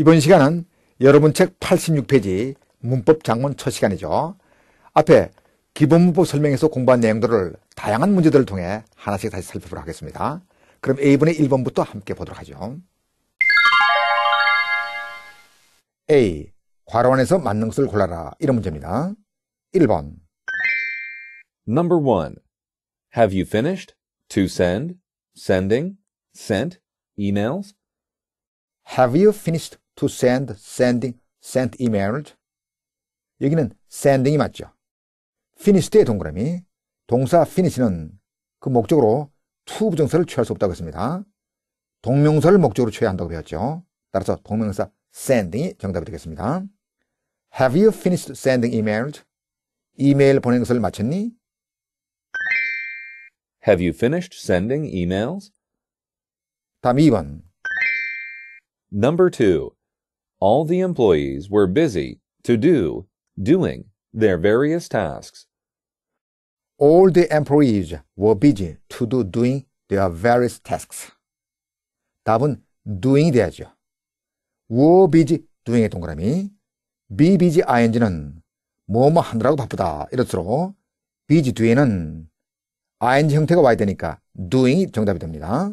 이번 시간은 여러분 책 86페이지 문법 장문 첫 시간이죠. 앞에 기본 문법 설명에서 공부한 내용들을 다양한 문제들을 통해 하나씩 다시 살펴보도록 하겠습니다. 그럼 A분의 1번부터 함께 보도록 하죠. A. 괄호 안에서 맞는 것을 골라라. 이런 문제입니다. 1번 Number 1. Have you finished? To send, sending, sent, emails? Have you finished? to send, sending, sent e m a i l s 여기는 sending이 맞죠. finish 때의 동그라미. 동사 finish는 그 목적으로 to 부정사를 취할 수 없다고 했습니다. 동명사를 목적으로 취해야 한다고 배웠죠. 따라서 동명사 sending이 정답이 되겠습니다. Have you finished sending emailed? 이메일 보낸 것을 마쳤니? Have you finished sending emails? 다음 2번. Number 2. all the employees were busy to do, doing their various tasks. All the employees were busy to do doing their various tasks. 답은 doing 돼야죠. were busy doing의 동그라미, be busy ing는 뭐 뭐 하느라고 바쁘다 이렇수록 busy 뒤에는 ing 형태가 와야 되니까 doing이 정답이 됩니다.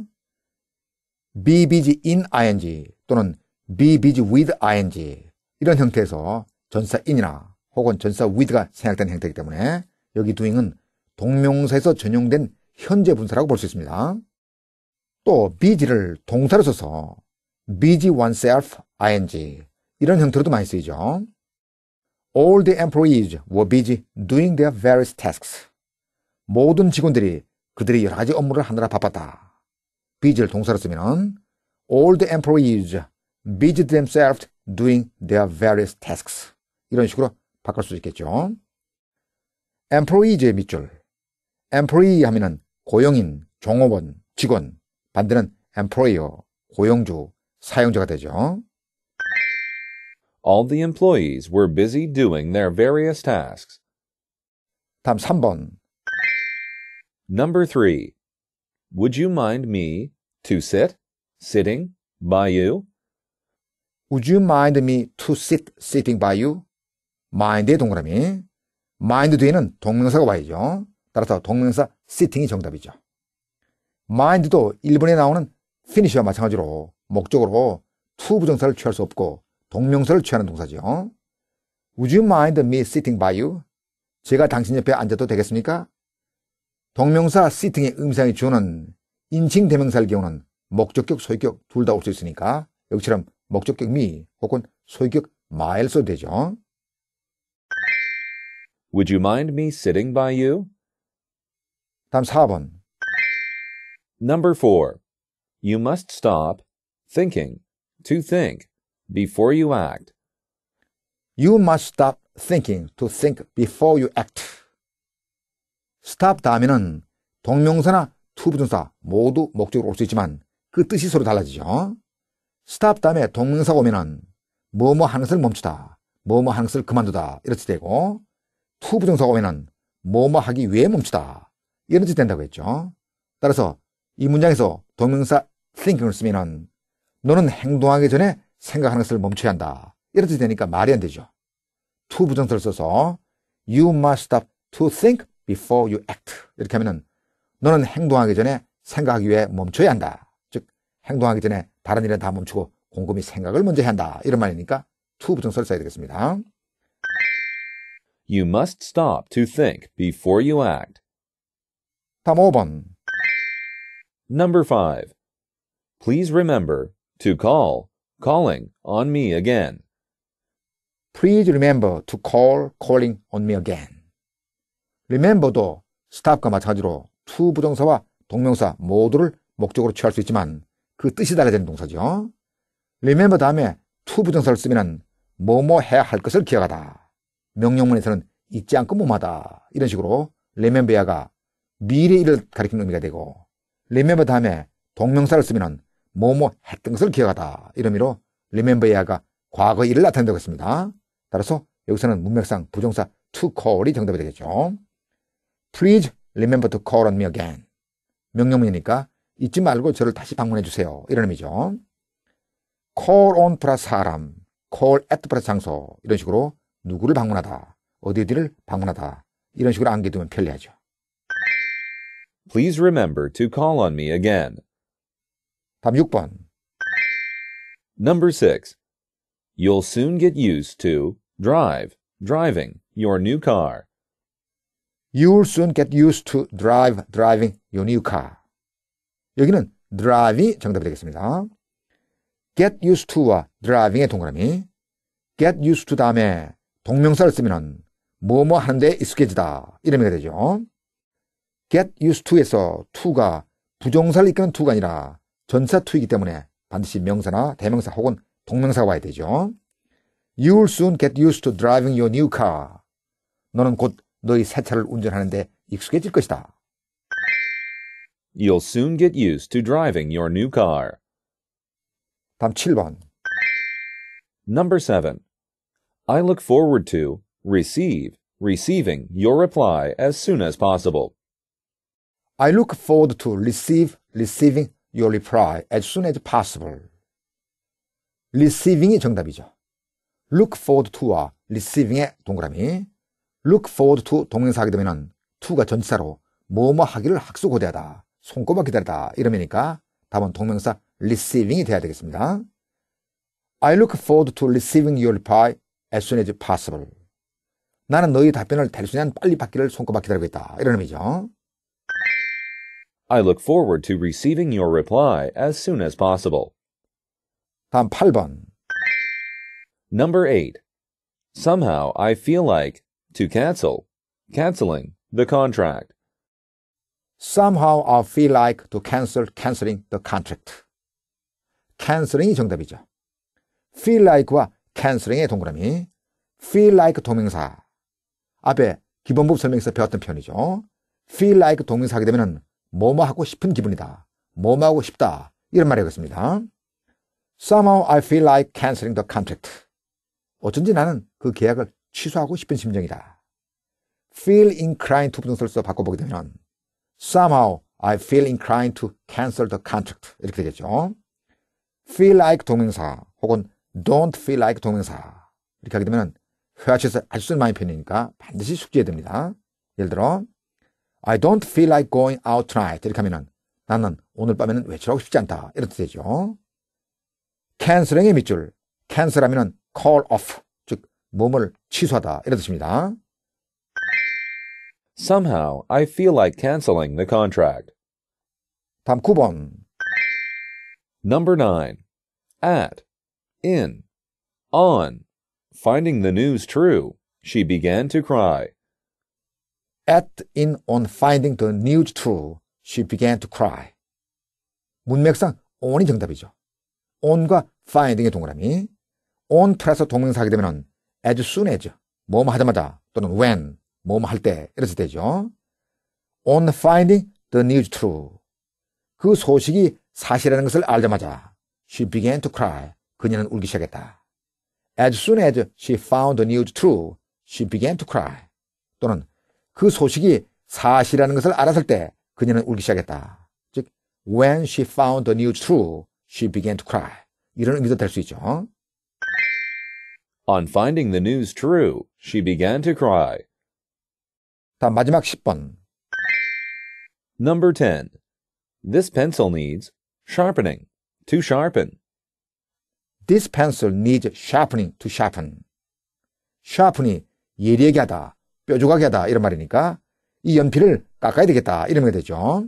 be busy in ing 또는 be busy with ing 이런 형태에서 전사 in이나 혹은 전사 with가 생략된 형태이기 때문에 여기 doing은 동명사에서 전용된 현재 분사라고 볼 수 있습니다. 또 busy를 동사로 써서 busy oneself ing 이런 형태로도 많이 쓰이죠. All the employees were busy doing their various tasks. 모든 직원들이 그들이 여러 가지 업무를 하느라 바빴다. busy를 동사로 쓰면 all the employees busy themselves doing their various tasks. 이런 식으로 바꿀 수 있겠죠. employee제 밑줄. employee 하면은 고용인, 종업원, 직원. 반대는 employer, 고용주, 사용자가 되죠. All the employees were busy doing their various tasks. 다음 3번. Number 3. Would you mind me to sit, sitting, by you? Would you mind me to sit sitting by you? mind의 동그라미. mind 뒤에는 동명사가 와야죠. 따라서 동명사 sitting이 정답이죠. mind도 일본에 나오는 finish와 마찬가지로 목적으로 to 부정사를 취할 수 없고 동명사를 취하는 동사죠. Would you mind me sitting by you? 제가 당신 옆에 앉아도 되겠습니까? 동명사 sitting의 음상의 주어는 인칭 대명사의 경우는 목적격, 소유격 둘 다 올 수 있으니까 여기처럼 목적격 미 혹은 소유격 마일 써도 되죠. Would you mind me sitting by you? 다음 4번. Number 4. You must stop thinking to think before you act. You must stop thinking to think before you act. stop 다음에는 동명사나 to 부정사 모두 목적으로 올 수 있지만 그 뜻이 서로 달라지죠. 스탑 다음에 동사 오면은 뭐뭐 하는 것을 멈추다, 뭐뭐 하는 것을 그만두다 이렇게 되고 투 부정사가 오면은 뭐뭐 하기 위해 멈추다 이런 뜻 된다고 했죠. 따라서 이 문장에서 동명사 thinking을 쓰면은 너는 행동하기 전에 생각하는 것을 멈춰야 한다 이런 뜻 되니까 말이 안 되죠. t 부정사를 써서 you must stop to think before you act 이렇게 하면은 너는 행동하기 전에 생각하기 위해 멈춰야 한다. 즉 행동하기 전에 다른 일은 다 멈추고 곰곰이 생각을 먼저 해야 한다. 이런 말이니까 to 부정사를 써야 되겠습니다. You must stop to think before you act. 다음 5번. Number 5. Please remember to call, calling on me again. Please remember to call, calling on me again. remember도 stop과 마찬가지로 to 부정사와 동명사 모두를 목적으로 취할 수 있지만 그 뜻이 달라지는 동사죠. remember 다음에 to 부정사를 쓰면 뭐뭐 해야 할 것을 기억하다. 명령문에서는 잊지 않고 몸마다 이런 식으로 remember가 미래 일을 가리키는 의미가 되고 remember 다음에 동명사를 쓰면 뭐뭐 했던 것을 기억하다. 이런 의미로 remember야가 과거 일을 나타낸다고 했습니다. 따라서 여기서는 문맥상 부정사 to call이 정답이 되겠죠. Please remember to call on me again. 명령문이니까 잊지 말고 저를 다시 방문해 주세요. 이런 의미죠. call on 플러스 사람, call at 플러스 장소 이런 식으로 누구를 방문하다, 어디 어디를 방문하다 이런 식으로 안겨두면 편리하죠. Please remember to call on me again. 답 6번. Number 6. You'll soon get used to drive, driving your new car. You'll soon get used to drive, driving your new car. 여기는 drive이 정답이 되겠습니다. get used to와 driving의 동그라미 get used to 다음에 동명사를 쓰면 뭐뭐 하는데 익숙해지다 이런 의미가 되죠. get used to에서 to가 부정사를 이끄는 to가 아니라 전사 to이기 때문에 반드시 명사나 대명사 혹은 동명사가 와야 되죠. You will soon get used to driving your new car. 너는 곧 너의 새 차를 운전하는데 익숙해질 것이다. You'll soon get used to driving your new car. 다음 7번. Number 7. I look forward to receive receiving your reply as soon as possible. I look forward to receive receiving your reply as soon as possible. receiving이 정답이죠. look forward to와 receiving의 동그라미 look forward to 동명사 하게 되면 to가 전치사로 뭐뭐 하기를 학수고대하다. 손꼽아 기다리다 이러면니까 답은 동명사 receiving이 돼야 되겠습니다. I look forward to receiving your reply as soon as possible. 나는 너희 답변을 대수년 빨리 받기를 손꼽아 기다리고 있다. 이런 의미죠. I look forward to receiving your reply as soon as possible. 다음 8번. Number 8. Somehow I feel like to cancel, canceling the contract. somehow I feel like to cancel canceling the contract. canceling이 정답이죠. feel like와 canceling의 동그라미. feel like 동명사. 앞에 기본법 설명에서 배웠던 표현이죠. feel like 동명사 하게 되면 뭐뭐 하고 싶은 기분이다. 뭐뭐 하고 싶다. 이런 말이 되겠습니다. somehow I feel like canceling the contract. 어쩐지 나는 그 계약을 취소하고 싶은 심정이다. feel inclined to 부정설서 바꿔보게 되면 somehow I feel inclined to cancel the contract. 이렇게 되겠죠. feel like 동명사 혹은 don't feel like 동명사 이렇게 하게 되면 회화에서 아주 쓸만한 표현이니까 반드시 숙지해야 됩니다. 예를 들어 I don't feel like going out tonight 이렇게 하면 나는 오늘 밤에는 외출하고 싶지 않다 이렇게 되죠. canceling의 밑줄 c a n c e l 하면 call off 즉 몸을 취소하다 이런 뜻입니다. Somehow, I feel like canceling the contract. 다음 9번. Number 9. At, in, on, finding the news true, she began to cry. At, in, on finding the news true, she began to cry. 문맥상 on이 정답이죠. on과 finding의 동그라미. on 플러스 동명사하게 되면 as soon as, 뭐 뭐 하자마자 또는 when, 뭐뭐 할때 이렇게 되죠. On finding the news true. 그 소식이 사실이라는 것을 알자마자 she began to cry. 그녀는 울기 시작했다. As soon as she found the news true, she began to cry. 또는 그 소식이 사실이라는 것을 알았을 때 그녀는 울기 시작했다. 즉, when she found the news true, she began to cry. 이런 의미도 될 수 있죠. On finding the news true, she began to cry. 다 마지막 10번. Number 10. This pencil needs sharpening to sharpen. This pencil needs sharpening to sharpen. sharpen이 예리하게 하다, 뾰족하게 하다 이런 말이니까 이 연필을 깎아야 되겠다 이러면 되죠.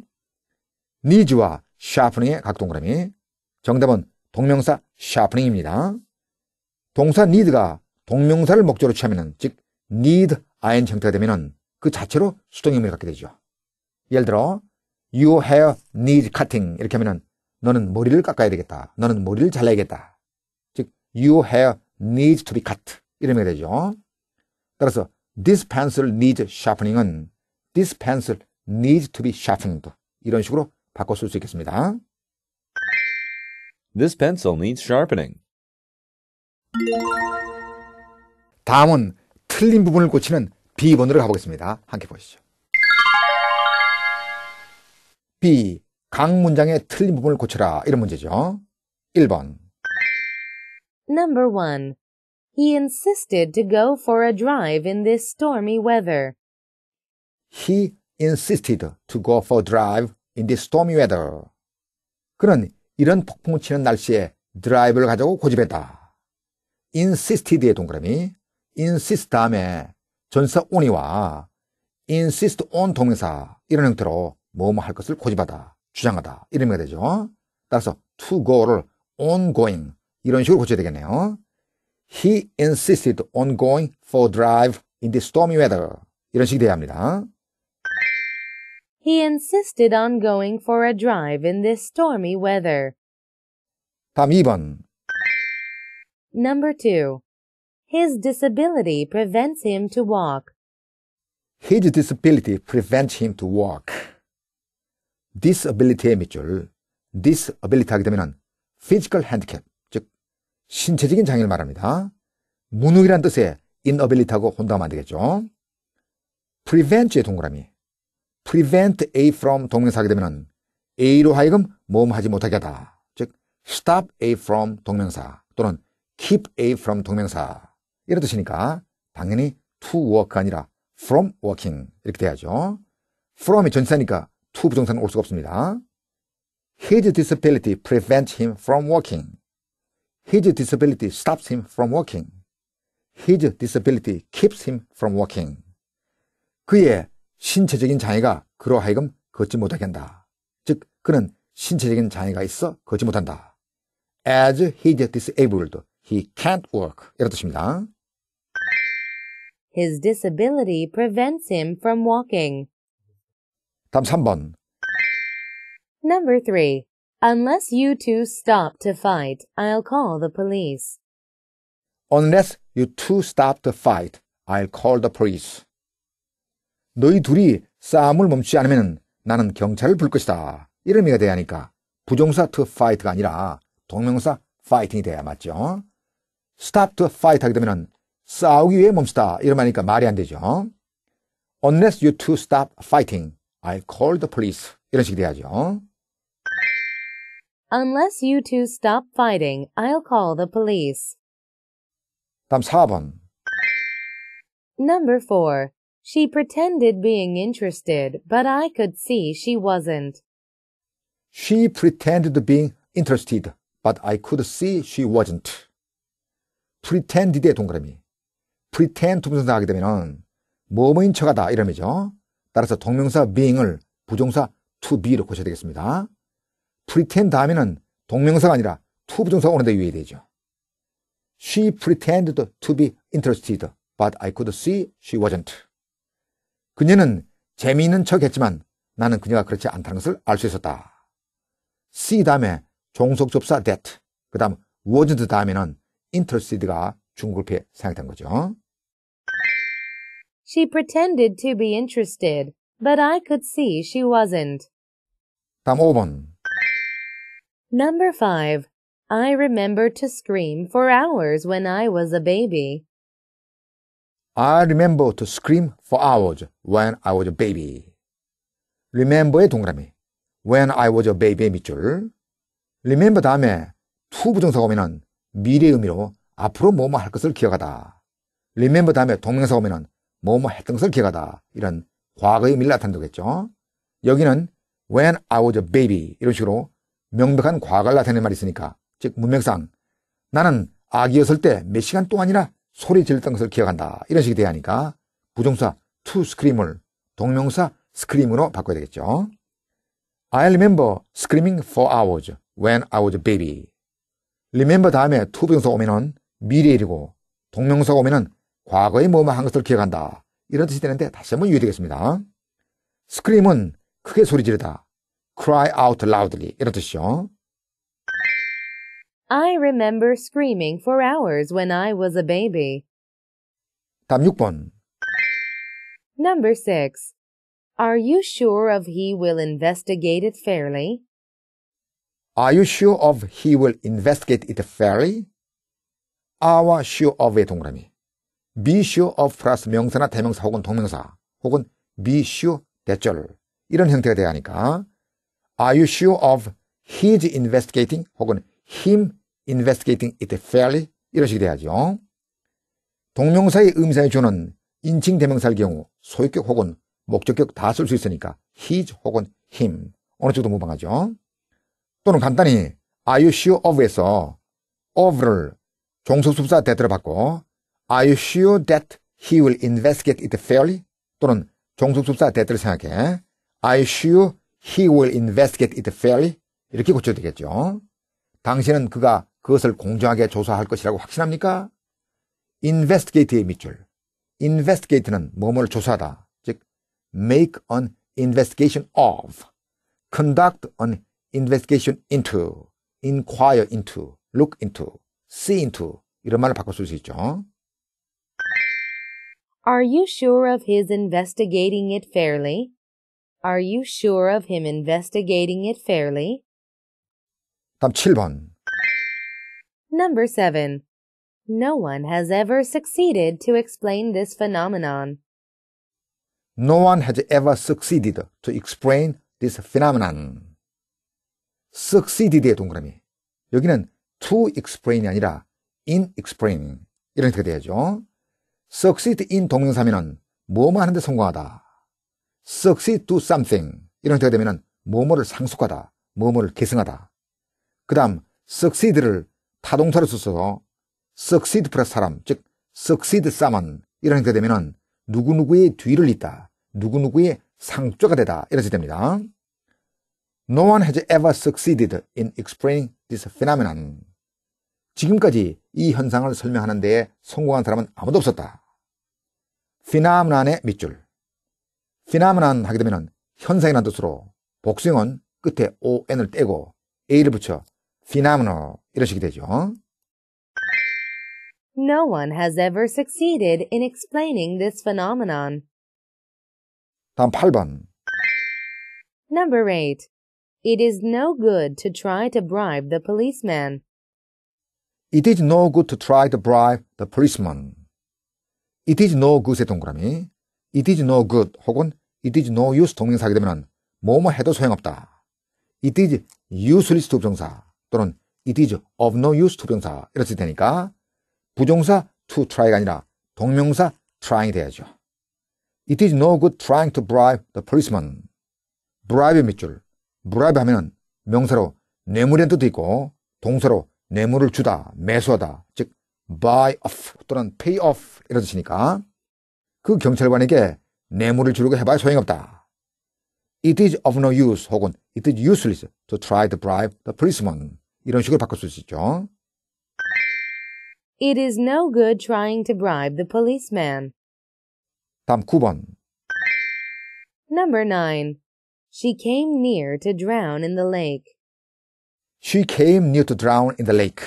needs와 sharpening의 각 동그라미. 정답은 동명사 sharpening입니다. 동사 need가 동명사를 목적으로 취하면은 즉 need ing 형태가 되면은 그 자체로 수동 의미를 갖게 되죠. 예를 들어 you have need cutting 이렇게 하면은 너는 머리를 깎아야 되겠다. 너는 머리를 잘라야겠다. 즉 you have need to be cut 이러면 되죠. 따라서 this pencil needs sharpening은 this pencil needs to be sharpened 이런 식으로 바꿔 쓸 수 있겠습니다. This pencil needs sharpening. 다음은 틀린 부분을 고치는 B번으로 가보겠습니다. 함께 보시죠. B. 강 문장의 틀린 부분을 고쳐라. 이런 문제죠. 1번. Number 1. He insisted to go for a drive in this stormy weather. He insisted to go for a drive in this stormy weather. 그는 이런 폭풍 을 치는 날씨에 드라이브를 가자고 고집했다. insisted의 동그라미, insist 다음에 전사 온이와 insist on 동사 이런 형태로 뭐 뭐 할 것을 고집하다, 주장하다 이런 의미가 되죠. 따라서 to go를 ongoing 이런 식으로 고쳐야 되겠네요. He insisted on going for a drive in the stormy weather 이런 식이 돼야 합니다. He insisted on going for a drive in this stormy weather. 다음 2번. Number 2. His disability prevents him to walk. His disability prevents him to walk. disability의 밑줄, disability 하게 되면 physical handicap, 즉 신체적인 장애를 말합니다. 무능이란 뜻의 inability하고 혼동하면 안 되겠죠. prevent의 동그라미, prevent A from 동명사 하게 되면 A로 하여금 모험하지 못하게 하다. 즉 stop A from 동명사 또는 keep A from 동명사 이런 뜻이니까 당연히 to work가 아니라 from working 이렇게 돼야죠. from이 전치사니까 to 부정사는 올 수가 없습니다. His disability prevents him from working. His disability stops him from working. His disability keeps him from working. 그의 신체적인 장애가 그러하여금 걷지 못하게 한다. 즉, 그는 신체적인 장애가 있어 걷지 못한다. As he is disabled, he can't work. 이런 뜻입니다. His disability prevents him from walking. 다음 3번. Number 3. Unless you two stop to fight, I'll call the police. Unless you two stop to fight, I'll call the police. 너희 둘이 싸움을 멈추지 않으면 나는 경찰을 불 것이다. 이런 의미가 돼야 하니까 부정사 to fight가 아니라 동명사 fighting이 돼야 맞죠. stop to fight 하게 되면 싸우기 위해 멈추다. 이런 말이니까 말이 안 되죠. Unless you two stop fighting, I'll call the police. 이런 식이 돼야죠. Unless you two stop fighting, I'll call the police. 다음 4번. Number 4. She pretended being interested, but I could see she wasn't. She pretended being interested, but I could see she wasn't. pretended의 동그라미. pretend 두 분사 하게 되면은 뭐뭐인 척하다 이름이죠 따라서 동명사 being을 부정사 to be로 고쳐야 되겠습니다. pretend 하면은 동명사가 아니라 to 부정사가 오는데 유의되죠. She pretended to be interested, but I could see she wasn't. 그녀는 재미있는 척 했지만 나는 그녀가 그렇지 않다는 것을 알 수 있었다. see 다음에 종속접사 that, 그 다음 wasn't 다음에는 interested가 사용된 거죠. She pretended to be interested, but I could see she wasn't. 다음 5번. Number 5. I remember to scream for hours when I was a baby. I remember to scream for hours when I was a baby. remember의 동그라미. when I was a baby의 밑줄. remember 다음에 to 부정사가 오면 의미로 앞으로 뭐뭐 할 것을 기억하다. remember 다음에 동명사 오면은 뭐뭐 했던 것을 기억하다. 이런 과거의 밀 나타내겠죠. 여기는 when I was a baby 이런 식으로 명백한 과거를 나타내는 말이 있으니까 즉 문맥상 나는 아기였을 때 몇 시간 동안이나 소리 질렀던 것을 기억한다. 이런 식이 돼야 하니까 부정사 to scream을 동명사 scream으로 바꿔야 되겠죠. I remember screaming for hours when I was a baby. remember 다음에 to 부정사 오면은 미래이고 동명사가 오면은 과거에 뭐뭐한 것을 기억한다. 이런 뜻이 되는데 다시 한번 유의되겠습니다. 스크림은 크게 소리 지르다. cry out loudly 이런 뜻이죠. I remember screaming for hours when I was a baby. 다음 6번. Number 6. Are you sure of he will investigate it fairly? Are you sure of he will investigate it fairly? 아와 s u r of의 동그라미. be sure of 플러스 명사나 대명사 혹은 동명사 혹은 be sure 대절 이런 형태가 돼야 하니까 are you sure of his investigating 혹은 him investigating it fairly 이런 식이 돼야죠. 동명사의 음사의 주는 인칭 대명사일 경우 소유격 혹은 목적격 다 쓸 수 있으니까 his 혹은 him 어느 쪽도 무방하죠. 또는 간단히 are you sure of에서 of를 종속수사 대들어 받고 Are you sure that he will investigate it fairly? 또는 종속수사 대들을 생각해 Are you sure he will investigate it fairly? 이렇게 고쳐야 되겠죠. 당신은 그가 그것을 공정하게 조사할 것이라고 확신합니까? investigate의 밑줄 investigate는 뭐뭐를 조사하다 즉 make an investigation of conduct an investigation into inquire into look into see into 이런 말로 바꿔 있죠. Are you sure of his investigating it fairly? Are you sure of him investigating it fairly? 다음 7번. Number 7. No one has ever succeeded to explain this phenomenon. No one has ever succeeded to explain this phenomenon. succeeded의 동그라미. 여기는 to explain이 아니라 in explaining 이런 식이 돼야죠. succeed in 동명사면은 뭐뭐 하는데 성공하다. succeed to something 이런 식이 되면은 뭐뭐를 상속하다, 뭐뭐를 계승하다. 그다음 succeed를 타동사로 써서 succeed 플러스 사람, 즉 succeed someone 이런 형태가 되면은 누구누구의 뒤를 잇다, 누구누구의 상조가 되다 이런 뜻이 됩니다. No one has ever succeeded in explaining this phenomenon. 지금까지 이 현상을 설명하는 데에 성공한 사람은 아무도 없었다. 피나문안의 밑줄. 피나문안 하게 되면 현상이라는 뜻으로 복수형은 끝에 on을 떼고 a를 붙여 phenomenal 이런 식이 되죠. No one has ever succeeded in explaining this phenomenon. 다음 8번. Number 8. It is no good to try to bribe the policeman. It is no good to try to bribe the policeman. It is no good의 동그라미. It is no good 혹은 it is no use 동명사하게 되면 뭐뭐 해도 소용없다. It is useless to 부정사 또는 it is of no use to 부정사 이렇게 되니까 부정사 to try가 아니라 동명사 trying이 돼야죠. It is no good trying to bribe the policeman. bribe의 밑줄. bribe 하면은 명사로 뇌물이라는 뜻도 있고 동사로 뇌물을 주다, 매수하다, 즉 buy off 또는 pay off 이런 뜻이니까 그 경찰관에게 뇌물을 주려고 해봐야 소용없다. It is of no use 혹은 it is useless to try to bribe the policeman 이런 식으로 바꿀 수 있죠. It is no good trying to bribe the policeman. 다음 9번. Number 9. She came near to drown in the lake. She came near to drown in the lake.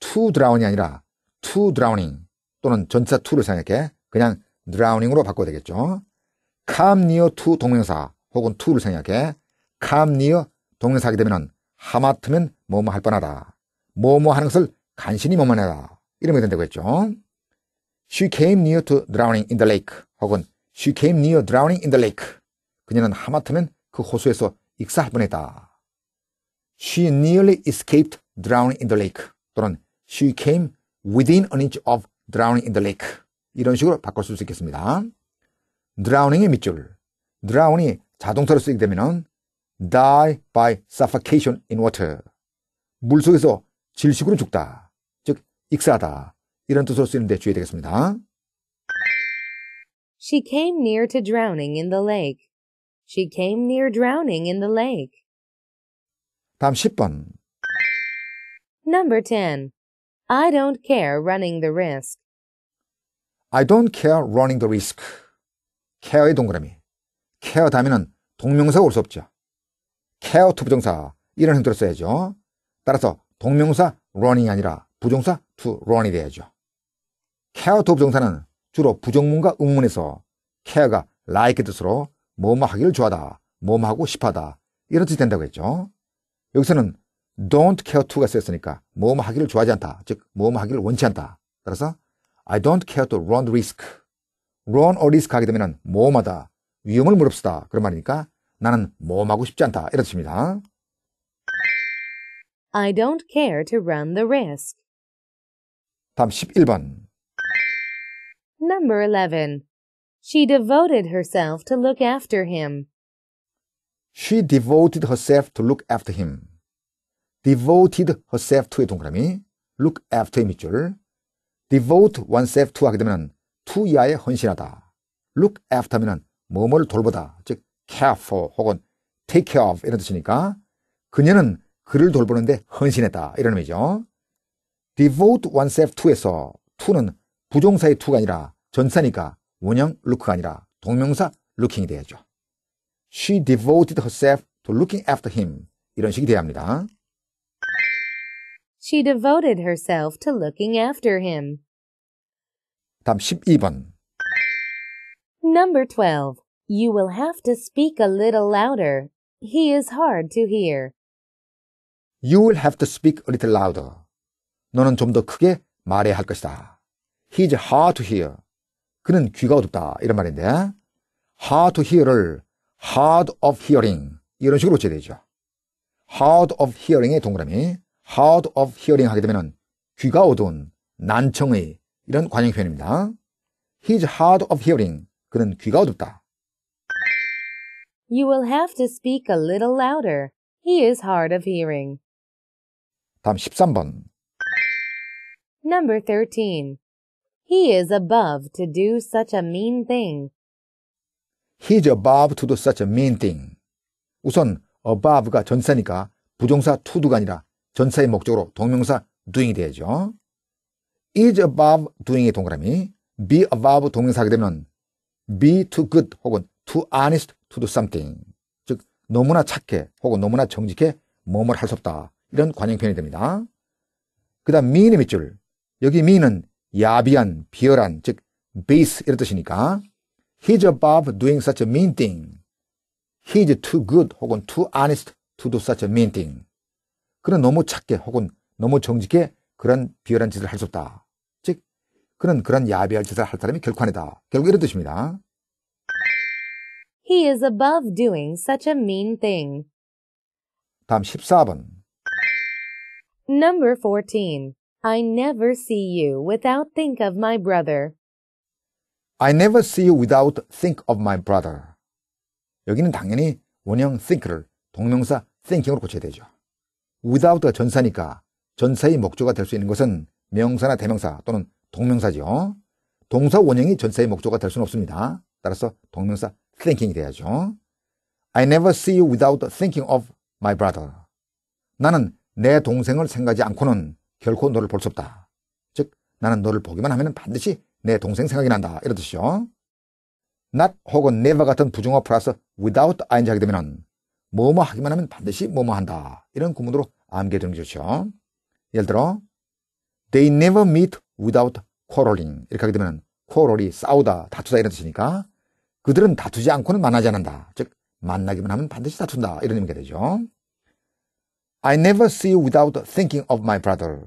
To drown이 아니라 to drowning 또는 전치사 to를 생각해 그냥 drowning으로 바꿔야 되겠죠. come near to 동명사 혹은 to를 생각해 come near 동명사하게 되면 하마터면 뭐뭐 할 뻔하다. 뭐뭐 하는 것을 간신히 뭐뭐내다. 이러면 된다고 했죠. She came near to drowning in the lake 혹은 She came near drowning in the lake. 그녀는 하마터면 그 호수에서 익사할 뻔했다. She nearly escaped drowning in the lake. 또는 She came within an inch of drowning in the lake. 이런 식으로 바꿀 수 있겠습니다. drowning의 밑줄. drown이 자동차로 쓰이게 되면 die by suffocation in water. 물속에서 질식으로 죽다. 즉, 익사하다. 이런 뜻으로 쓰이는데 주의해야 되겠습니다. She came near to drowning in the lake. She came near drowning in the lake. 다음 10번. Number 10. I don't care running the risk. I don't care running the risk. care의 동그라미. care 다음에는 동명사가 올 수 없죠. care to 부정사. 이런 형태로 써야죠. 따라서 동명사 running이 아니라 부정사 to run이 돼야죠. care to 부정사는 주로 부정문과 음문에서 care가 like 뜻으로 뭐뭐 하기를 좋아하다, 뭐뭐 하고 싶어하다 이런 뜻이 된다고 했죠. 여기서는 don't care to가 쓰였으니까 모험하기를 좋아하지 않다. 즉 모험하기를 원치 않다. 따라서 I don't care to run risk. run or risk 하게 되면 모험하다. 위험을 무릅쓰다. 그런 말이니까 나는 모험하고 싶지 않다. 이런 뜻입니다. I don't care to run the risk. 다음 11번. Number 11. She devoted herself to look after him. She devoted herself to look after him. devoted herself to의 동그라미, look after 밑줄, devote oneself to 하게 되면 to 이하의 헌신하다. look after 하면 뭐뭐를 돌보다, 즉 care for 혹은 take care of 이런 뜻이니까 그녀는 그를 돌보는데 헌신했다 이런 의미죠. devote oneself to에서 to는 부정사의 to가 아니라 전사니까 원형 look가 아니라 동명사 looking이 돼야죠. She devoted herself to looking after him. 이런 식이 돼야 합니다. She devoted herself to looking after him. 다음 12번. Number 12. You will have to speak a little louder. He is hard to hear. You will have to speak a little louder. 너는 좀 더 크게 말해야 할 것이다. He's hard to hear. 그는 귀가 어둡다. 이런 말인데, hard to hear를 hard of hearing 이런 식으로 고쳐되죠. hard of hearing의 동그라미 hard of hearing 하게 되면 귀가 어두운 난청의 이런 관용 표현입니다. He's hard of hearing. 그는 귀가 어둡다. You will have to speak a little louder. He is hard of hearing. 다음 13번. Number 13. He is above to do such a mean thing. he's above to do such a mean thing. 우선 above가 전사니까 부정사 to do가 아니라 전사의 목적으로 동명사 doing이 되죠. is above doing의 동그라미 be above 동명사 하게 되면 be too good 혹은 too honest to do something. 즉 너무나 착해 혹은 너무나 정직해 뭐뭘 할수 없다. 이런 관용편이 됩니다. 그 다음 mean의 밑줄. 여기 mean은 야비한, 비열한, 즉 base 이런 뜻이니까 He's above doing such a mean thing. He's too good 혹은 too honest to do such a mean thing. 그는 너무 착해 혹은 너무 정직해 그런 비열한 짓을 할 없다. 즉, 그는 그런 야비할 짓을 할 사람이 결코 아니다. 결국 이런 뜻입니다. He is above doing such a mean thing. 다음 14번. Number 14. I never see you without think of my brother. I never see you without think of my brother. 여기는 당연히 원형 think를 동명사 thinking으로 고쳐야 되죠. without가 전사니까 전사의 목조가 될 수 있는 것은 명사나 대명사 또는 동명사죠 동사 원형이 전사의 목조가 될 수는 없습니다. 따라서 동명사 thinking이 돼야죠. I never see you without thinking of my brother. 나는 내 동생을 생각하지 않고는 결코 너를 볼 수 없다. 즉, 나는 너를 보기만 하면 반드시 내 동생 생각이 난다 이러듯이요 not 혹은 never 같은 부정어 플러스 without ing 하게 되면 뭐뭐 하기만 하면 반드시 뭐뭐 한다 이런 구문으로 암기해두는 게 좋죠. 예를 들어 they never meet without quarreling 이렇게 하게 되면 quarrel이 싸우다 다투다 이런 뜻이니까 그들은 다투지 않고는 만나지 않는다. 즉 만나기만 하면 반드시 다툰다 이런 의미가 되죠. I never see you without thinking of my brother.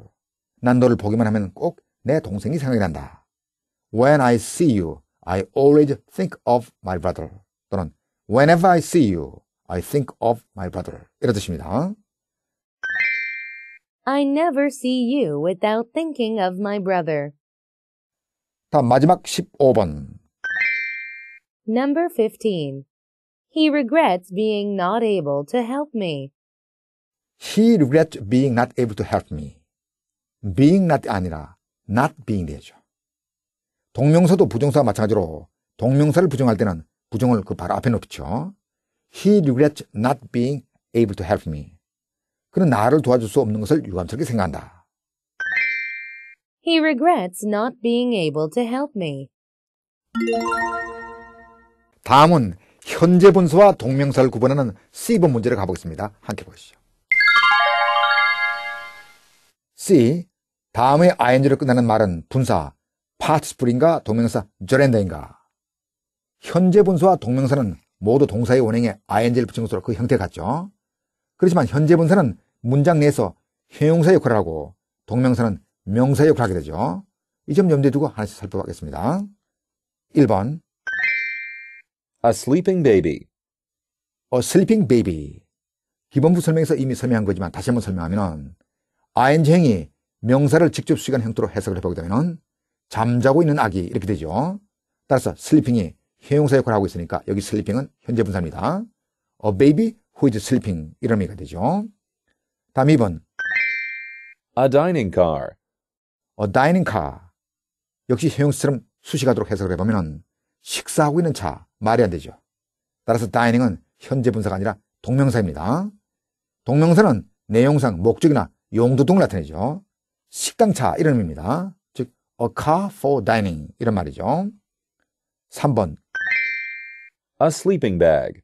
난 너를 보기만 하면 꼭 내 동생이 생각이 난다. When I see you, I always think of my brother. 또는 Whenever I see you, I think of my brother. 이런 뜻입니다. I never see you without thinking of my brother. 다음 마지막 15번. Number 15. He regrets being not able to help me. He regrets being not able to help me. being not 아니라 not being 되죠. 동명사도 부정사와 마찬가지로 동명사를 부정할 때는 부정을 그 바로 앞에 놓죠. He regrets not being able to help me. 그는 나를 도와줄 수 없는 것을 유감스럽게 생각한다. He regrets not being able to help me. 다음은 현재 분수와 동명사를 구분하는 C번 문제를 가보겠습니다. 함께 보시죠. C. 다음의 ing로 끝나는 말은 분사, 파트스풀인가 동명사 저렌다인가 현재 분사와 동명사는 모두 동사의 원형에 ing를 붙인 것으로 그 형태 같죠. 그렇지만 현재 분사는 문장 내에서 형용사 역할을 하고 동명사는 명사 역할을 하게 되죠. 이 점 염두에 두고 하나씩 살펴보겠습니다. 1번 A sleeping baby A sleeping baby 기본부 설명에서 이미 설명한 거지만 다시 한번 설명하면 ing형이 명사를 직접 수익한 형태로 해석을 해보게 되면 잠자고 있는 아기 이렇게 되죠. 따라서 sleeping이 형용사 역할을 하고 있으니까 여기 sleeping은 현재 분사입니다. A baby who is sleeping 이런 의미가 되죠. 다음 2번 A dining car A dining car 역시 형용사처럼 수식하도록 해석을 해보면 식사하고 있는 차 말이 안 되죠. 따라서 dining은 현재 분사가 아니라 동명사입니다. 동명사는 내용상 목적이나 용도 등을 나타내죠. 식당차 이런 의미입니다. a car for dining 이런 말이죠. 3번 a sleeping bag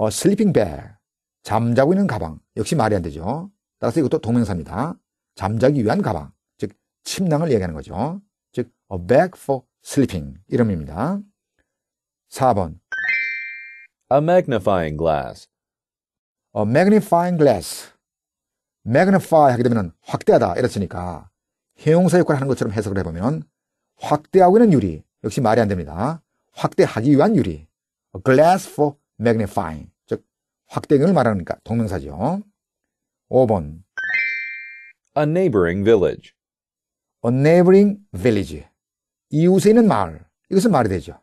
a sleeping bag 잠자고 있는 가방 역시 말이 안 되죠. 따라서 이것도 동명사입니다. 잠자기 위한 가방 즉 침낭을 얘기하는 거죠. 즉 a bag for sleeping 이름입니다. 4번 a magnifying glass a magnifying glass magnify 하게 되면 확대하다 이렇으니까 형용사 역할을 하는 것처럼 해석을 해보면 확대하고 있는 유리 역시 말이 안 됩니다. 확대하기 위한 유리 glass for magnifying 즉 확대경을 말하니까 동명사죠. 5번 A neighboring village A neighboring village 이웃에 있는 마을 이것은 말이 되죠.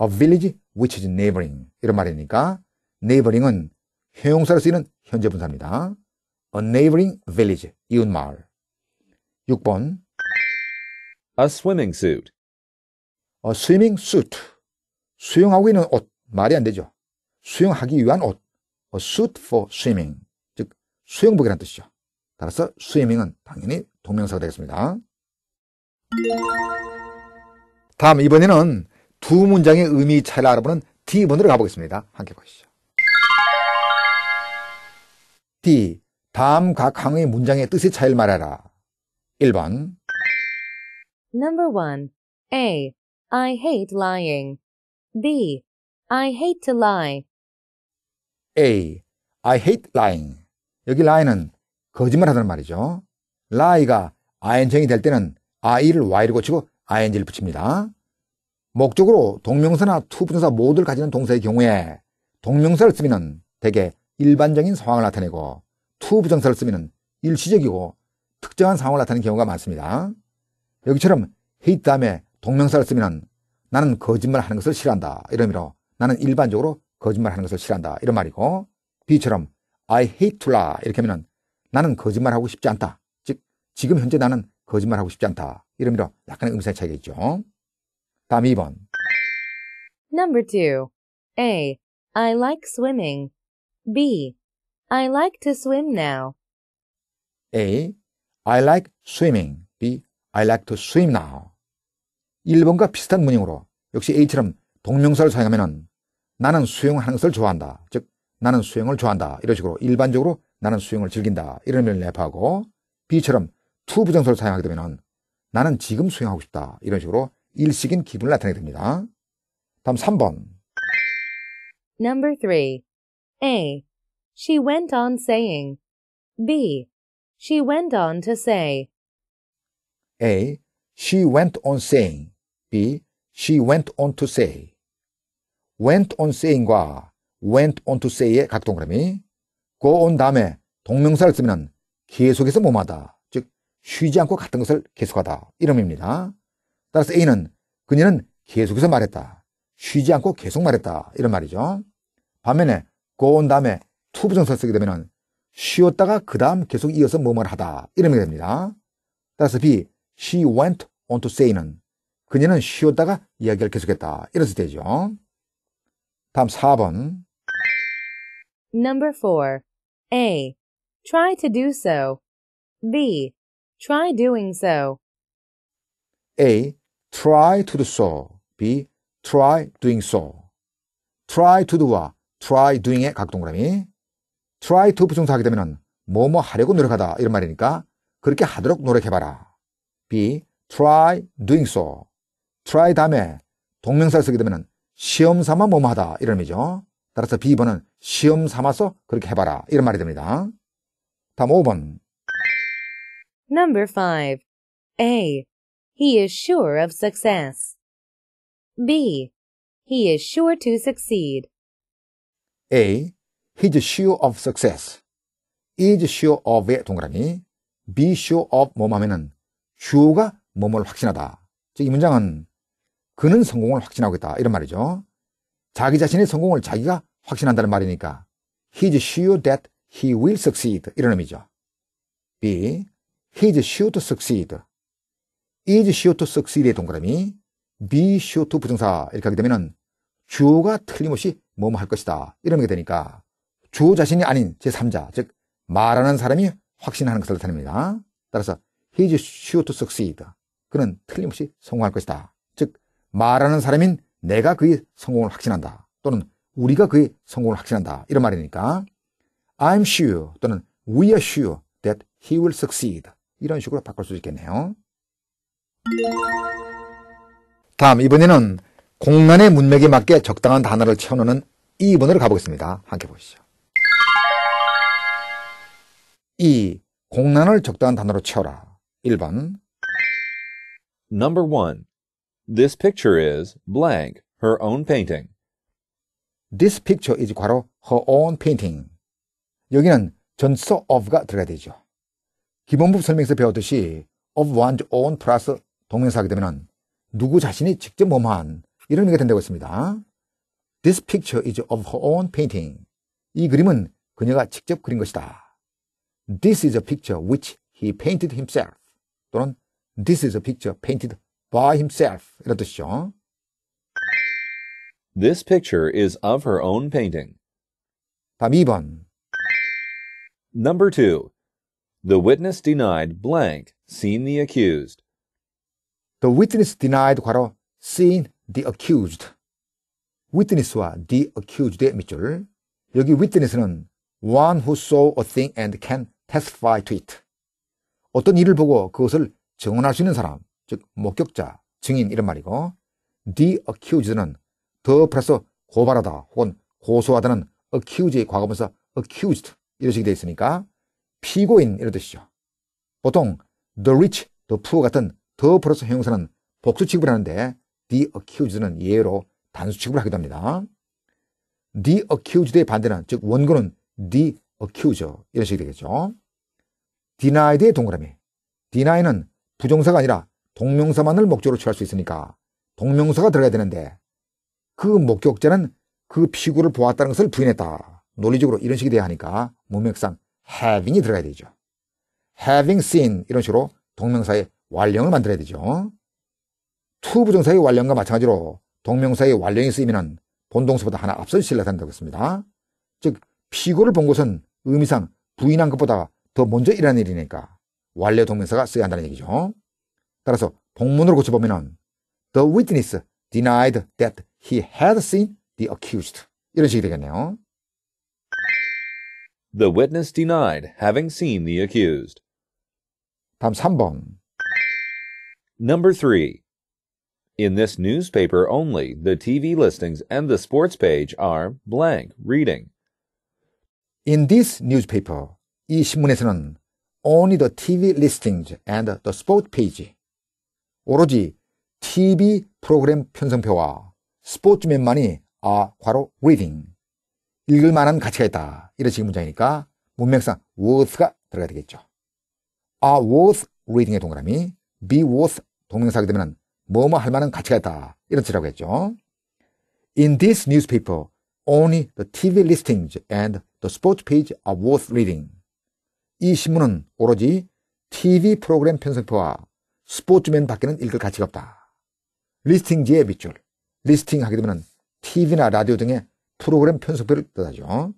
A village which is neighboring 이런 말이니까 neighboring은 형용사로 쓰이는 현재 분사입니다. A neighboring village 이웃 마을 6번 A swimming suit. 어, swimming suit. 수영하고 있는 옷. 말이 안 되죠. 수영하기 위한 옷. A 어, suit for swimming. 즉, 수영복이라는 뜻이죠. 따라서 스위밍은 당연히 동명사가 되겠습니다. 다음 이번에는 두 문장의 의미 차이를 알아보는 D번으로 가보겠습니다. 함께 보시죠. D. 다음 각 항의 문장의 뜻의 차이를 말하라. 1번 Number 1. A. I hate lying. B. I hate to lie. A. I hate lying. 여기 lie는 거짓말하다는 말이죠. lie가 ing이 될 때는 i를 y로 고치고 ing를 붙입니다. 목적으로 동명사나 투부정사 모두를 가지는 동사의 경우에 동명사를 쓰면 대개 일반적인 상황을 나타내고 투부정사를 쓰면 일시적이고 특정한 상황을 나타내는 경우가 많습니다. 여기처럼 hate 다음에 동명사를 쓰면 나는 거짓말하는 것을 싫어한다 이런 의미로 나는 일반적으로 거짓말하는 것을 싫어한다 이런 말이고 B처럼 I hate to lie 이렇게 하면 나는 거짓말하고 싶지 않다 즉 지금 현재 나는 거짓말하고 싶지 않다 이런 의미로 약간의 음색 차이가 있죠 다음 2번 Number 2 A. I like swimming B. I like to swim now A. I like swimming. B. I like to swim now. 1번과 비슷한 문형으로 역시 A처럼 동명사를 사용하면 나는 수영하는 것을 좋아한다. 즉 나는 수영을 좋아한다. 이런 식으로 일반적으로 나는 수영을 즐긴다. 이런 의미를 내포하고 B처럼 to 부정사를 사용하게 되면 나는 지금 수영하고 싶다. 이런 식으로 일식인 기분을 나타내게 됩니다. 다음 3번. Number 3. A. She went on saying. B. She went on to say. A. She went on saying. B. She went on to say. went on saying과 went on to say의 각 동그라미 go on 다음에 동명사를 쓰면 계속해서 뭐마다즉 쉬지 않고 같은 것을 계속하다 이름입니다 따라서 A는 그녀는 계속해서 말했다 쉬지 않고 계속 말했다 이런 말이죠 반면에 go on 다음에 투 부정사를 쓰게 되면 쉬었다가 그 다음 계속 이어서 뭐뭐를 하다 이러면 됩니다. 따라서 B. She went on to say는 그녀는 쉬었다가 이야기를 계속했다. 이래서 되죠. 다음 4번 Number 4. A. Try to do so. B. Try doing so. A. Try to do so. B. Try doing so. Try to do와 try doing의 각동그라미 try to 부정사하게 되면은 뭐뭐 하려고 노력하다 이런 말이니까 그렇게 하도록 노력해봐라. B. try doing so. try 다음에 동명사를 쓰게 되면은 시험 삼아 뭐뭐 하다 이런 의미죠. 따라서 B번은 시험 삼아서 그렇게 해봐라 이런 말이 됩니다. 다음 5번. Number 5. A. He is sure of success. B. He is sure to succeed. A. his sure of success, is sure of의 동그라미, be sure of 뭐뭐 하면은 sure가 뭐뭐를 확신하다. 즉 이 문장은 그는 성공을 확신하고 있다. 이런 말이죠. 자기 자신의 성공을 자기가 확신한다는 말이니까 he's sure that he will succeed 이런 의미죠. B. he's sure to succeed. is sure to succeed의 동그라미 be sure to 부정사 이렇게 하게 되면 주어가 틀림없이 뭐뭐 할 것이다. 이런 게 되니까 주 자신이 아닌 제3자, 즉 말하는 사람이 확신하는 것을 나타냅니다. 따라서 he is sure to succeed. 그는 틀림없이 성공할 것이다. 즉 말하는 사람인 내가 그의 성공을 확신한다. 또는 우리가 그의 성공을 확신한다. 이런 말이니까 I'm sure 또는 we are sure that he will succeed. 이런 식으로 바꿀 수 있겠네요. 다음 이번에는 공간의 문맥에 맞게 적당한 단어를 채워놓는 2번으로 가보겠습니다. 함께 보시죠. 2. 공란을 적당한 단어로 채워라. 1번 Number 1. This picture is blank, her own painting. This picture is 과로 her own painting. 여기는 전서 of가 들어가야 되죠. 기본법 설명에서 배웠듯이 of one's own 플러스 동명사하게 되면 누구 자신이 직접 몸한 이런 의미가 된다고 했습니다. This picture is of her own painting. 이 그림은 그녀가 직접 그린 것이다. This is a picture which he painted himself. 또는 This is a picture painted by himself. 이런 뜻이죠. This picture is of her own painting. 다음 2번. Number 2. The witness denied blank seen the accused. The witness denied 괄호 seen the accused. witness와 the accused의 밑줄. 여기 witness는 one who saw a thing and can testify to it. 어떤 일을 보고 그것을 증언할 수 있는 사람, 즉 목격자, 증인 이런 말이고 the accused는 더 플러스 고발하다 혹은 고소하다는 accused의 과거분사 accused 이런 식이 되어 있으니까 피고인 이런 뜻이죠. 보통 the rich, the poor 같은 더 플러스 형용사는 복수 취급을 하는데 the accused는 예외로 단수 취급을 하기도 합니다. the accused의 반대는 즉 원고는 the accuser 이런 식이 되겠죠. denied의 동그라미. deny는 부정사가 아니라 동명사만을 목적으로 취할 수 있으니까 동명사가 들어가야 되는데 그 목격자는 그 피구를 보았다는 것을 부인했다. 논리적으로 이런 식이 돼야 하니까 문맥상 having이 들어가야 되죠. having seen 이런 식으로 동명사의 완령을 만들어야 되죠. to 부정사의 완령과 마찬가지로 동명사의 완령이 쓰이면 본동서보다 하나 앞선 신뢰 된다고 했습니다. 즉 피고를 본 것은 의미상 부인한 것보다 더 먼저 일어난 일이니까 완료 동명사가 써야 한다는 얘기죠. 따라서 복문으로 고쳐보면 The witness denied that he had seen the accused 이런 식이 되겠네요. The witness denied having seen the accused. 다음 3번. Number 3. In this newspaper only, the TV listings and the sports page are blank reading. In this newspaper, 이 신문에서는 only the TV listings and the sport page. 오로지 TV 프로그램 편성표와 스포츠맨만이 are 과로 reading. 읽을 만한 가치가 있다. 이런 식의 문장이니까 문맥상 worth가 들어가야 되겠죠. are worth reading의 동그라미, be worth 동명사하게 되면 뭐뭐 할 만한 가치가 있다. 이런 뜻이라고 했죠. In this newspaper, only the TV listings and the sports page are worth reading. 이 신문은 오로지 TV 프로그램 편성표와 스포츠맨 밖에는 읽을 가치가 없다. 리스팅지의 밑줄. 리스팅 하게 되면 TV나 라디오 등의 프로그램 편성표를 뜻하죠.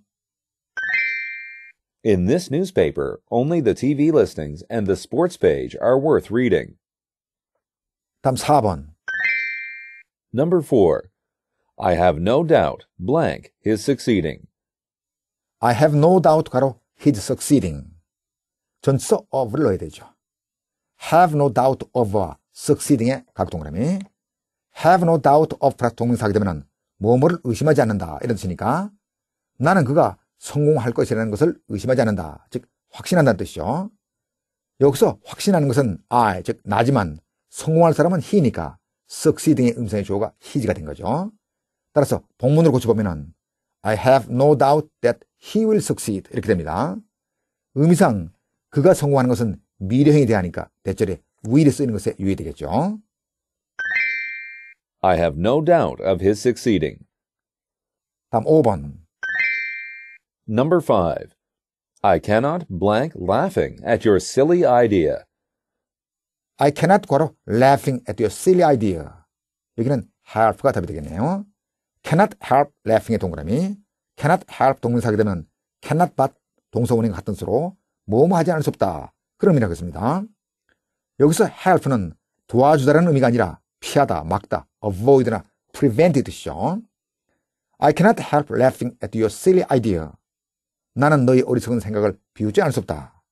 In this newspaper, only the TV listings and the sports page are worth reading. 다음 4번. Number 4. I have no doubt blank is succeeding. I have no doubt 가로 he's succeeding. 전서 of를 넣어야 되죠. have no doubt of succeeding의 각동그라미. have no doubt of 동사하게 되면 뭐뭐를 의심하지 않는다 이런 뜻이니까 나는 그가 성공할 것이라는 것을 의심하지 않는다. 즉 확신한다는 뜻이죠. 여기서 확신하는 것은 I 즉 나지만 성공할 사람은 히니까 succeeding의 음성의 주어가 he지가 된 거죠. 따라서 본문으로 고쳐보면은 I have no doubt that he will succeed 이렇게 됩니다. 의미상 그가 성공하는 것은 미래형에 대하니까 대절에 will이 쓰이는 것에 유의되겠죠. I have no doubt of his succeeding. 다음 5번. Number 5. I cannot blank laughing at your silly idea. I cannot 괄호 laughing at your silly idea. 여기는 help가 답이 되겠네요. cannot help laughing의 동그라미. cannot help 동명사게 되면 cannot but 동서원인 같은 수로 뭐 뭐 하지 않을 수 없다. 그런 의미라고 했습니다. 여기서 help는 도와주다라는 의미가 아니라 피하다, 막다, avoid나 prevent의 뜻이죠. I cannot help laughing at your silly idea. 나는 너의 어리석은 생각을 비웃지 않을 수 없다.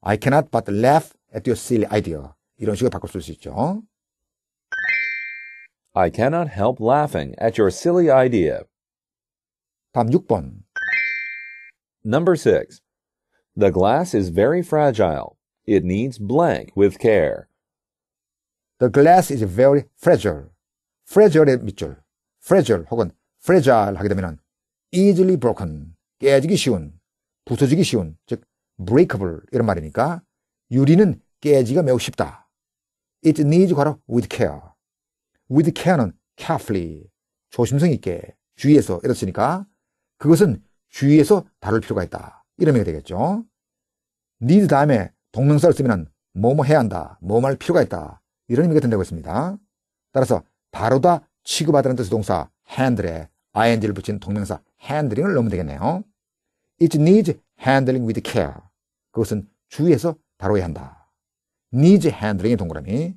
I cannot but laugh at your silly idea. 이런 식으로 바꿔 쓸 있죠. I cannot help laughing at your silly idea. 다음 6번. Number 6. The glass is very fragile. It needs blank with care. The glass is very fragile. fragile의 밑줄. fragile 혹은 fragile 하게 되면 easily broken. 깨지기 쉬운, 부서지기 쉬운, 즉 breakable 이런 말이니까 유리는 깨지기가 매우 쉽다. It needs 과로 with care. with care는 carefully. 조심성 있게 주의해서 이렇으니까 그것은 주의해서 다룰 필요가 있다. 이런 의미가 되겠죠. need 다음에 동명사를 쓰면 뭐뭐 해야 한다. 뭐뭐할 필요가 있다. 이런 의미가 된다고 했습니다. 따라서 다루다 취급하다는 뜻의 동사 handle에 ing를 붙인 동명사 handling을 넣으면 되겠네요. It needs handling with care. 그것은 주의해서 다뤄야 한다. needs handling의 동그라미.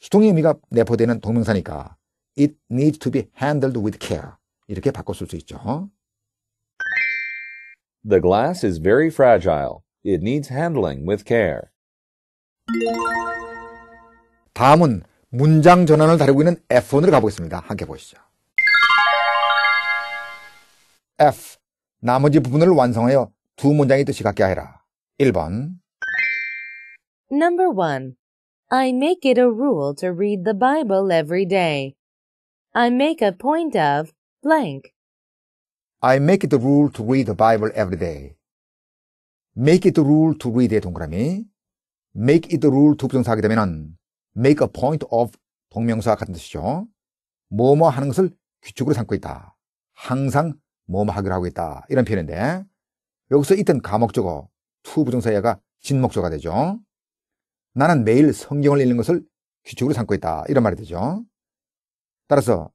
시동의 의미가 내포되는 동명사니까 it needs to be handled with care. 이렇게 바꿔 쓸 수 있죠. The glass is very fragile. It needs handling with care. 다음은 문장 전환을 다루고 있는 F1으로 가보겠습니다. 함께 보시죠. F. 나머지 부분을 완성하여 두 문장의 뜻이 같게 하라. 1번. Number 1. I make it a rule to read the Bible every day. I make a point of blank. I make it a rule to read the Bible every day. make it a rule to read의 동그라미 make it a rule to 부정사 하게 되면 make a point of 동명사 같은 뜻이죠. 뭐뭐 하는 것을 규칙으로 삼고 있다. 항상 뭐뭐 하기로 하고 있다. 이런 표현인데 여기서 이땐 가목적어 to 부정사야가 진목적어가 되죠. 나는 매일 성경을 읽는 것을 규칙으로 삼고 있다. 이런 말이 되죠. 따라서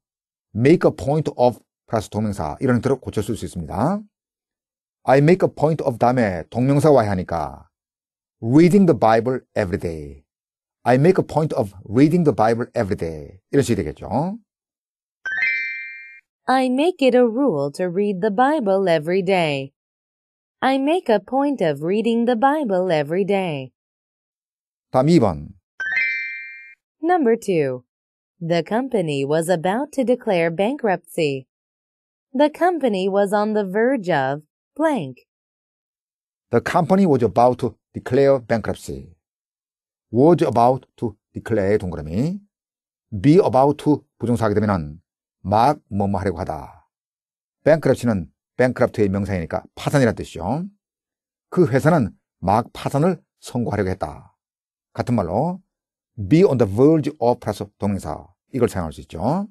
make a point of 플러스 동명사 이런 형태로 고쳐 쓸 수 있습니다. I make a point of 다음에 동명사 와야 하니까 reading the Bible every day. I make a point of reading the Bible every day. 이런 식이 되겠죠. I make it a rule to read the Bible every day. I make a point of reading the Bible every day. 답 2번. Number 2. The company was about to declare bankruptcy. The company was on the verge of blank. The company was about to declare bankruptcy. was about to declare 동그라미 be about to 부정사하게 되면 막 뭐뭐 하려고 하다. bankruptcy는 bankrupt의 명사이니까 파산이라는 뜻이죠. 그 회사는 막 파산을 선고하려고 했다. 같은 말로 be on the verge of 플러스 동사 이걸 사용할 수 있죠.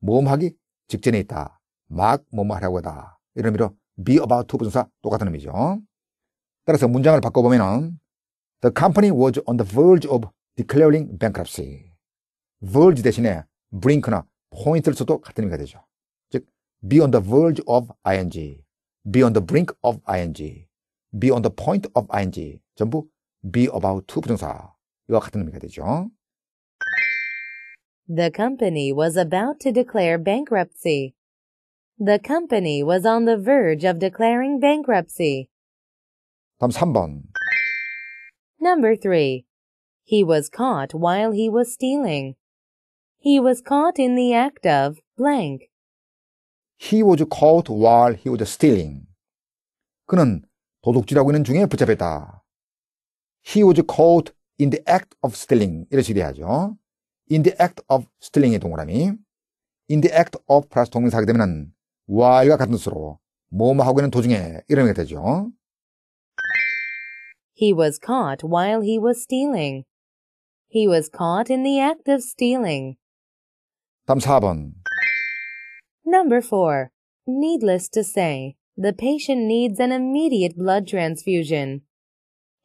모험하기 직전에 있다. 막모뭐하려고 하다. 이런 의미로 be about to 부정사 똑같은 의미죠. 따라서 문장을 바꿔보면 은 The company was on the verge of declaring bankruptcy. verge 대신에 brink나 point를 써도 같은 의미가 되죠. 즉, be on the verge of ing, be on the brink of ing, be on the point of ing 전부 be about to 부정사 이와 같은 의미가 되죠. The company was about to declare bankruptcy. The company was on the verge of declaring bankruptcy. 다음 3번. Number 3. He was caught while he was stealing. He was caught in the act of blank. He was caught while he was stealing. 그는 도둑질하고 있는 중에 붙잡혔다. He was caught in the act of stealing. 이렇게 식으로 in the act of stealing의 동그라미. in the act of 플러스 동명사하게 되면 while과 같은 뜻으로 뭐뭐 있는 도중에 이런 게 되죠. He was caught while he was stealing. He was caught in the act of stealing. 다음 4번. Number 4. Needless to say, the patient needs an immediate blood transfusion.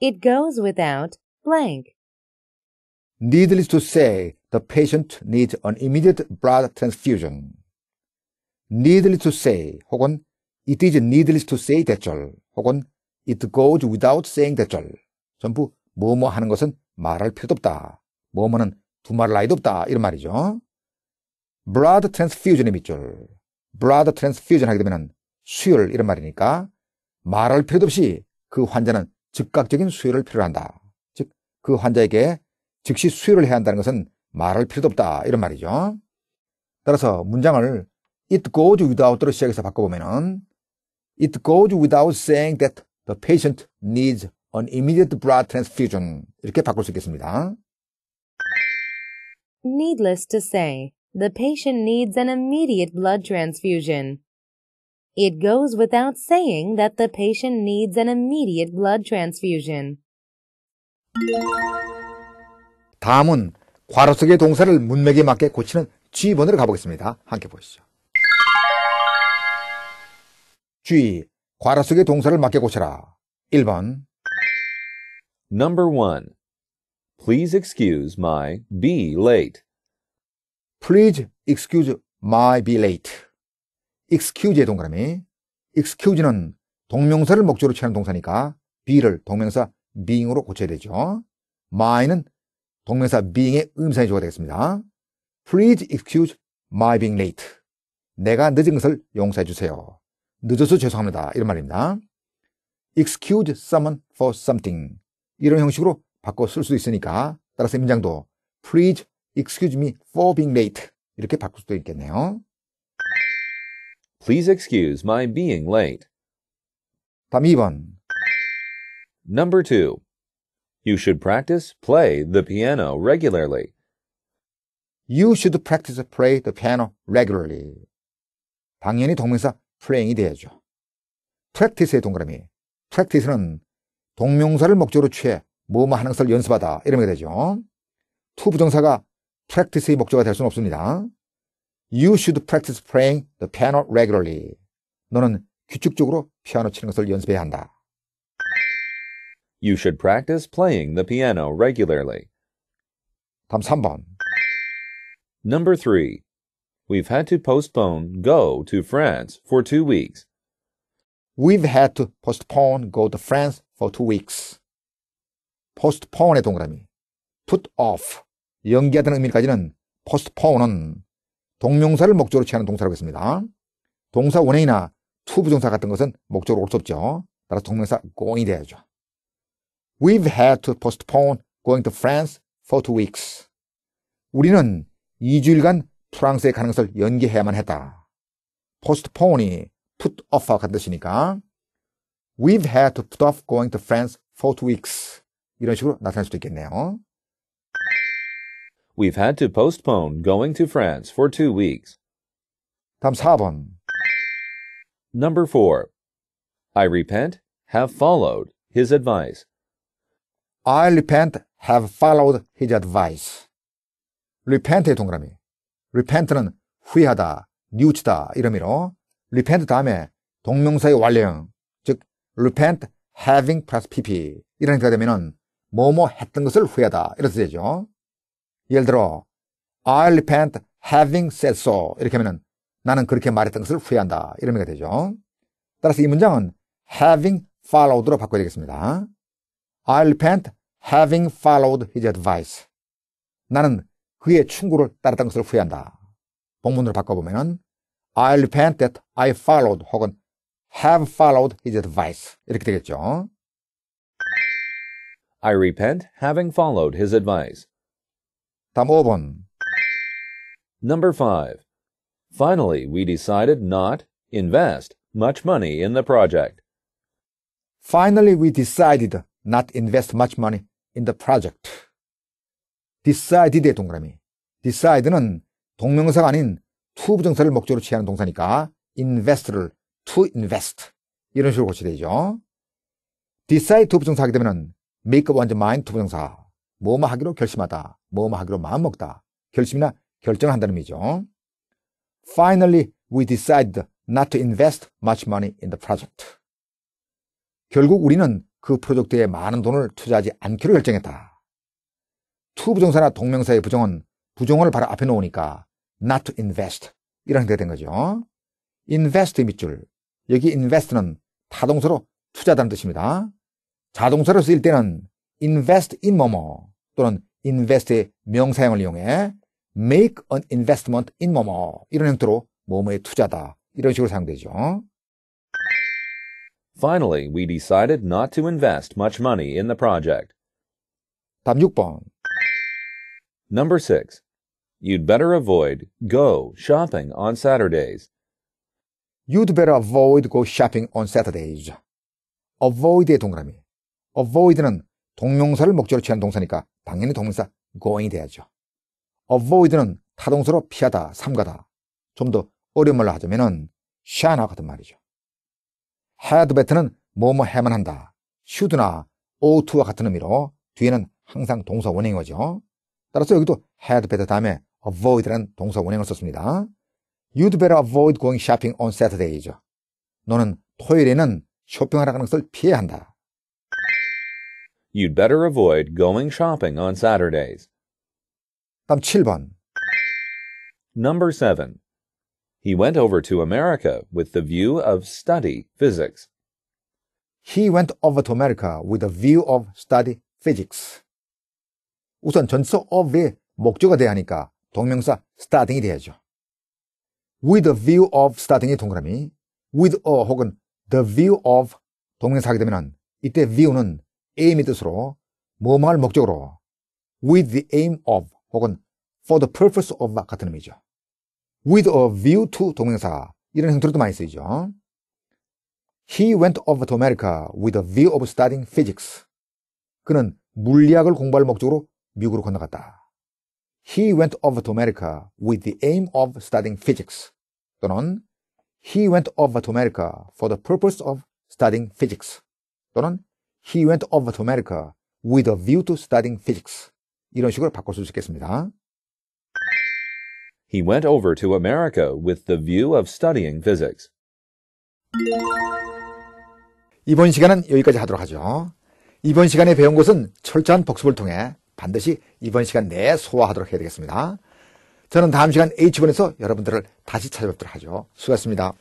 It goes without blank. Needless to say, the patient needs an immediate blood transfusion. Needless to say 혹은 it is needless to say t h a 대절 혹은 it goes without saying t h a 대절 전부 뭐뭐 하는 것은 말할 필요도 없다. 뭐뭐는 두말 나이도 없다 이런 말이죠. blood transfusion의 밑줄 blood transfusion 하게 되면 수혈 이런 말이니까 말할 필요도 없이 그 환자는 즉각적인 수혈을 필요로 한다. 즉, 그 환자에게 즉시 수혈을 해야 한다는 것은 말할 필요도 없다. 이런 말이죠. 따라서 문장을 it goes without로 시작해서 바꿔보면은 it goes without saying that the patient needs an immediate blood transfusion. 이렇게 바꿀 수 있겠습니다. Needless to say, the patient needs an immediate blood transfusion. It goes without saying that the patient needs an immediate blood transfusion. 다음은 괄호 속의 동사를 문맥에 맞게 고치는 G번으로 가보겠습니다. 함께 보시죠. G. 괄호 속의 동사를 맞게 고쳐라. 1번 Number 1. Please excuse my be late. Please excuse my be late. excuse의 동그라미. excuse는 동명사를 목적으로 취하는 동사니까 be를 동명사 being으로 고쳐야 되죠. my는 동명사 being의 음사의 성어가 되겠습니다. Please excuse my being late. 내가 늦은 것을 용서해 주세요. 늦어서 죄송합니다. 이런 말입니다. excuse someone for something. 이런 형식으로 바꿔 쓸 수 있으니까 따라서 문장도 please excuse me for being late. 이렇게 바꿀 수도 있겠네요. Please excuse my being late. 답 2번. Number 2. You should practice play the piano regularly. You should practice play the piano regularly. 당연히 동명사 playing이 돼야죠. practice의 동그라미. practice는 동명사를 목적으로 취해 뭐뭐 하는 것을 연습하다 이러면 되죠. 투 부정사가 practice의 목적이 될 수는 없습니다. You should practice playing the piano regularly. 너는 규칙적으로 피아노 치는 것을 연습해야 한다. You should practice playing the piano regularly. 다음 3번. Number 3. We've had to postpone go to France for two weeks. We've had to postpone go to France for two weeks. postpone의 동그라미. put off. 연기하다는 의미까지는 postpone은 동명사를 목적으로 취하는 동사라고 했습니다. 동사 원형이나 투부정사 같은 것은 목적으로 올 수 없죠. 따라서 동명사 going이 돼야죠. We've had to postpone going to France for two weeks. 우리는 2주일간 프랑스에 가는 것을 연기해야만 했다. postpone이 put off와 같은 뜻이니까 We've had to put off going to France for two weeks. 이런 식으로 나타날 수도 있겠네요. We've had to postpone going to France for two weeks. 답 4번. Number 4. I repent, have followed his advice. I repent, have followed his advice. repent의 동그라미. repent는 후회하다, 뉘우치다 이름으로 repent 다음에 동명사의 완료형, 즉 repent having plus pp 이런 형태가 되면은 뭐뭐 했던 것을 후회하다 이렇게 되죠. 예를 들어 I repent having said so 이렇게 하면 나는 그렇게 말했던 것을 후회한다 이런 의미가 되죠. 따라서 이 문장은 having followed로 바꿔야 되겠습니다. I repent having followed his advice. 나는 그의 충고를 따랐던 것을 후회한다. 본문으로 바꿔보면은 I repent that I followed 혹은 have followed his advice 이렇게 되겠죠. I repent having followed his advice. 답 5번. Number 5. Finally, we decided not invest much money in the project. Finally, we decided not invest much money in the project. decided의 동그라미. decide는 동명사가 아닌 to 부정사를 목적으로 취하는 동사니까 invest를 to invest 이런 식으로 고쳐야 되죠. decide to 부정사 하게 되면 make up one's mind to 부정사 뭐 뭐 하기로 결심하다 뭐뭐하기로 마음먹다, 결심이나 결정한다는 의미죠. Finally, we decided not to invest much money in the project. 결국 우리는 그 프로젝트에 많은 돈을 투자하지 않기로 결정했다. 투 부정사나 동명사의 부정은 부정을 바로 앞에 놓으니까 not to invest 이라는 게된 거죠. invest의 밑줄. 여기 invest는 타동사로 투자다는 뜻입니다. 자동사로 쓰일 때는 invest in 뭐뭐 또는 invest의 명사형을 이용해 make an investment in 뭐뭐 이런 형태로 뭐뭐에 투자다 이런 식으로 사용되죠. Finally, we decided not to invest much money in the project. 답 6번. Number 6. You'd better avoid go shopping on Saturdays. You'd better avoid go shopping on Saturdays. avoid의 동그라미. avoid는 동명사를 목적으로 취한 동사니까 당연히 동사 명 going이 돼야죠. avoid는 타동사로 피하다, 삼가다. 좀 더 어려운 말로 하자면은 shana 같은 말이죠. had bet는 t e r 뭐뭐 해만 한다. should나 ought 와 같은 의미로 뒤에는 항상 동사 원형이 오죠. 따라서 여기도 had better 다음에 avoid라는 동사 원형을 썼습니다. You'd better avoid going shopping on Saturday죠. 너는 토요일에는 쇼핑하러 가는 것을 피해야 한다. You'd better avoid going shopping on Saturdays. 7번. Number 7. He went over to America with the view of study physics. He went over to America with a view of study physics. 우선 전치사 of의 목적어 돼야 하니까 동명사 starting이 돼야죠. with a view of starting이 동그라미, with a 혹은 the view of 동명사가 되면 이때 view는 aim의 뜻으로 뭐뭐할 목적으로 with the aim of 혹은 for the purpose of 같은 의미죠. with a view to 동명사 이런 형태로도 많이 쓰이죠. He went over to America with a view of studying physics. 그는 물리학을 공부할 목적으로 미국으로 건너갔다. He went over to America with the aim of studying physics. 또는 He went over to America for the purpose of studying physics. 또는 He went over to America with a view to studying physics. 이런 식으로 바꿀 수 있겠습니다. He went over to America with the view of studying physics. 이번 시간은 여기까지 하도록 하죠. 이번 시간에 배운 것은 철저한 복습을 통해 반드시 이번 시간 내에 소화하도록 해야 되겠습니다. 저는 다음 시간 H번에서 여러분들을 다시 찾아뵙도록 하죠. 수고하셨습니다.